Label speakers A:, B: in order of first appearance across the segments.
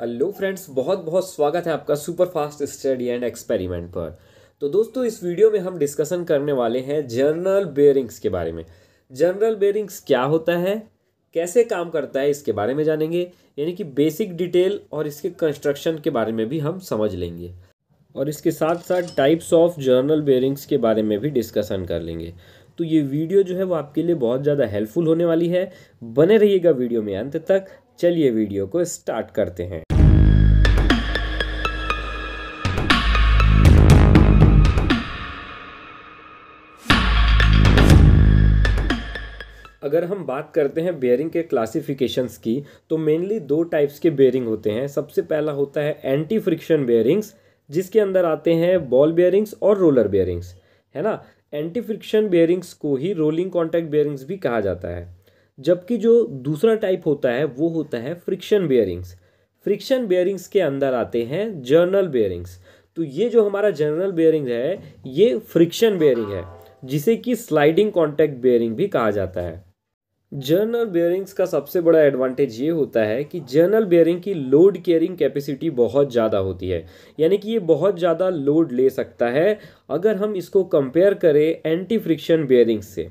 A: hello friends बहुत बहुत स्वागत है आपका super fast study and experiment पर तो दोस्तों इस वीडियो में हम डिस्कशन करने वाले हैं जनरल बेयरिंग्स के बारे में जनरल बेयरिंग्स क्या होता है कैसे काम करता है इसके बारे में जानेंगे यानी कि बेसिक डिटेल और इसके कंस्ट्रक्शन के बारे में भी हम समझ लेंगे और इसके साथ साथ टाइप्स ऑफ जर्नल बेयरिंग्स के बारे में भी डिस्कशन कर लेंगे तो ये वीडियो जो है वो आपके लिए बहुत ज़्यादा हेल्पफुल होने वाली है बने रहिएगा वीडियो में अंत तक चलिए वीडियो को स्टार्ट करते हैं अगर हम बात करते हैं बेयरिंग के क्लासिफिकेशंस की तो मेनली दो टाइप्स के बेयरिंग होते हैं सबसे पहला होता है एंटी फ्रिक्शन बेयरिंग्स जिसके अंदर आते हैं बॉल बेयरिंग्स और रोलर बेयरिंग्स है ना एंटी फ्रिक्शन बेयरिंग्स को ही रोलिंग कॉन्टैक्ट बेयरिंग्स भी कहा जाता है जबकि जो दूसरा टाइप होता है वो होता है फ्रिक्शन बेयरिंग्स फ्रिक्शन बेयरिंग्स के अंदर आते हैं जर्नल बेयरिंग्स तो ये जो हमारा जर्नल बेयरिंग है ये फ्रिक्शन बेयरिंग है जिसे कि स्लाइडिंग कॉन्टैक्ट बेयरिंग भी कहा जाता है जर्नल बेयरिंग्स का सबसे बड़ा एडवांटेज ये होता है कि जर्नल बेयरिंग की लोड केयरिंग कैपेसिटी बहुत ज़्यादा होती है यानी कि ये बहुत ज़्यादा लोड ले सकता है अगर हम इसको कंपेयर करें एंटी फ्रिक्शन बेयरिंग्स से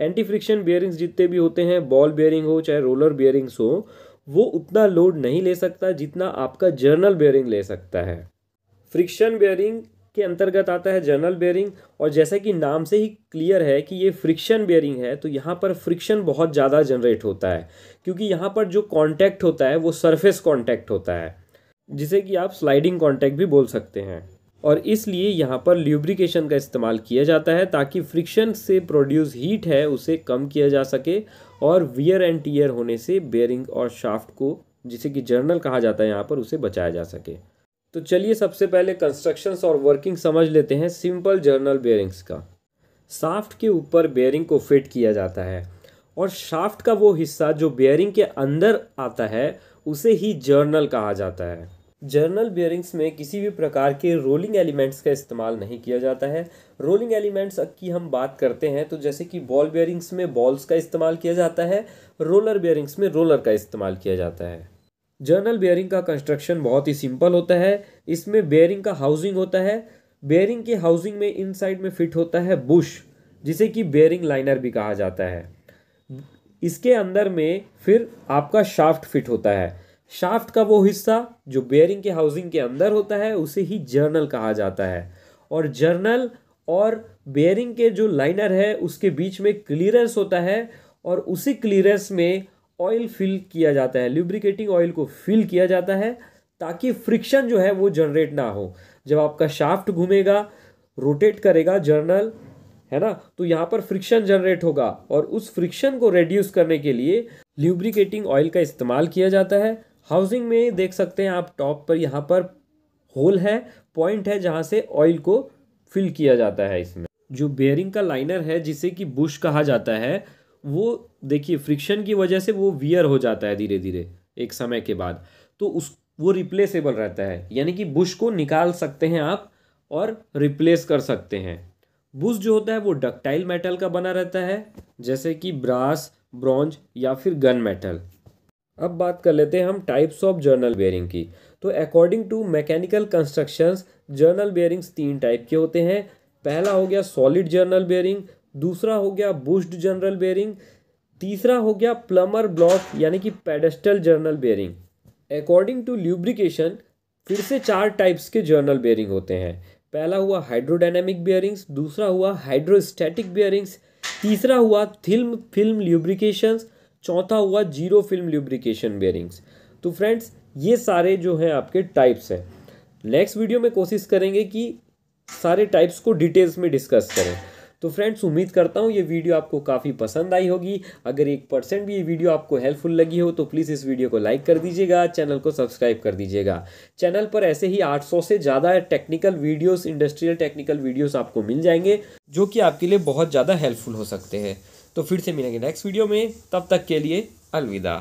A: एंटी फ्रिक्शन बियरिंग्स जितने भी होते हैं बॉल बियरिंग हो चाहे रोलर बियरिंग्स हो वो उतना लोड नहीं ले सकता जितना आपका जर्नल बियरिंग ले सकता है फ्रिक्शन बियरिंग के अंतर्गत आता है जर्नल बियरिंग और जैसा कि नाम से ही क्लियर है कि ये फ्रिक्शन बियरिंग है तो यहाँ पर फ्रिक्शन बहुत ज़्यादा जनरेट होता है क्योंकि यहाँ पर जो कॉन्टैक्ट होता है वो सरफेस कॉन्टैक्ट होता है जिसे कि आप स्लाइडिंग कॉन्टैक्ट भी बोल सकते हैं और इसलिए यहाँ पर ल्यूब्रिकेशन का इस्तेमाल किया जाता है ताकि फ्रिक्शन से प्रोड्यूस हीट है उसे कम किया जा सके और वियर एंड टीयर होने से बेयरिंग और शाफ्ट को जिसे कि जर्नल कहा जाता है यहाँ पर उसे बचाया जा सके तो चलिए सबसे पहले कंस्ट्रक्शन और वर्किंग समझ लेते हैं सिंपल जर्नल बेयरिंग्स का शाफ्ट के ऊपर बेयरिंग को फिट किया जाता है और शाफ्ट का वो हिस्सा जो बेयरिंग के अंदर आता है उसे ही जर्नल कहा जाता है जर्नल बियरिंग्स में किसी भी प्रकार के रोलिंग एलिमेंट्स का इस्तेमाल नहीं किया जाता है रोलिंग एलिमेंट्स की हम बात करते हैं तो जैसे कि बॉल बियरिंग्स में बॉल्स का इस्तेमाल किया जाता है रोलर बियरिंग्स में रोलर का इस्तेमाल किया जाता है जर्नल बियरिंग का कंस्ट्रक्शन बहुत ही सिंपल होता है इसमें बेयरिंग का हाउसिंग होता है बेयरिंग के हाउसिंग में इन में फिट होता है बुश जिसे कि बेयरिंग लाइनर भी कहा जाता है इसके अंदर में फिर आपका शाफ्ट फिट होता है शाफ्ट का वो हिस्सा जो बेयरिंग के हाउसिंग के अंदर होता है उसे ही जर्नल कहा जाता है और जर्नल और बेयरिंग के जो लाइनर है उसके बीच में क्लियरेंस होता है और उसी क्लियरेंस में ऑयल फिल किया जाता है ल्यूब्रिकेटिंग ऑयल को फिल किया जाता है ताकि फ्रिक्शन जो है वो जनरेट ना हो जब आपका शाफ्ट घूमेगा रोटेट करेगा जर्नल है ना तो यहाँ पर फ्रिक्शन जनरेट होगा और उस फ्रिक्शन को रेड्यूस करने के लिए ल्यूब्रिकेटिंग ऑयल का इस्तेमाल किया जाता है हाउसिंग में देख सकते हैं आप टॉप पर यहाँ पर होल है पॉइंट है जहाँ से ऑयल को फिल किया जाता है इसमें जो बेयरिंग का लाइनर है जिसे कि बुश कहा जाता है वो देखिए फ्रिक्शन की वजह से वो वियर हो जाता है धीरे धीरे एक समय के बाद तो उस वो रिप्लेसेबल रहता है यानी कि बुश को निकाल सकते हैं आप और रिप्लेस कर सकते हैं बुश जो होता है वो डक्टाइल मेटल का बना रहता है जैसे कि ब्रास ब्रॉन्ज या फिर गन मेटल अब बात कर लेते हैं हम टाइप्स ऑफ जर्नल बेयरिंग की तो according to mechanical constructions journal bearings तीन टाइप के होते हैं पहला हो गया सॉलिड जर्नल बेयरिंग दूसरा हो गया बुश्ड जर्नल बेयरिंग तीसरा हो गया प्लमर ब्लॉक यानी कि pedestal journal bearing according to lubrication फिर से चार टाइप्स के जर्नल बेयरिंग होते हैं पहला हुआ हाइड्रोडाइनमिक बेयरिंग्स दूसरा हुआ हाइड्रोस्टैटिक बेयरिंग्स तीसरा हुआ थिल्म फिल्म ल्यूब्रिकेशंस चौथा हुआ जीरो फिल्म ल्यूब्रिकेशन बेयरिंग्स तो फ्रेंड्स ये सारे जो हैं आपके टाइप्स हैं नेक्स्ट वीडियो में कोशिश करेंगे कि सारे टाइप्स को डिटेल्स में डिस्कस करें तो फ्रेंड्स उम्मीद करता हूँ ये वीडियो आपको काफ़ी पसंद आई होगी अगर एक परसेंट भी ये वीडियो आपको हेल्पफुल लगी हो तो प्लीज़ इस वीडियो को लाइक कर दीजिएगा चैनल को सब्सक्राइब कर दीजिएगा चैनल पर ऐसे ही 800 से ज़्यादा technical videos industrial technical videos आपको मिल जाएंगे जो कि आपके लिए बहुत ज़्यादा हेल्पफुल हो सकते हैं तो फिर से मिलेंगे नेक्स्ट वीडियो में तब तक के लिए अलविदा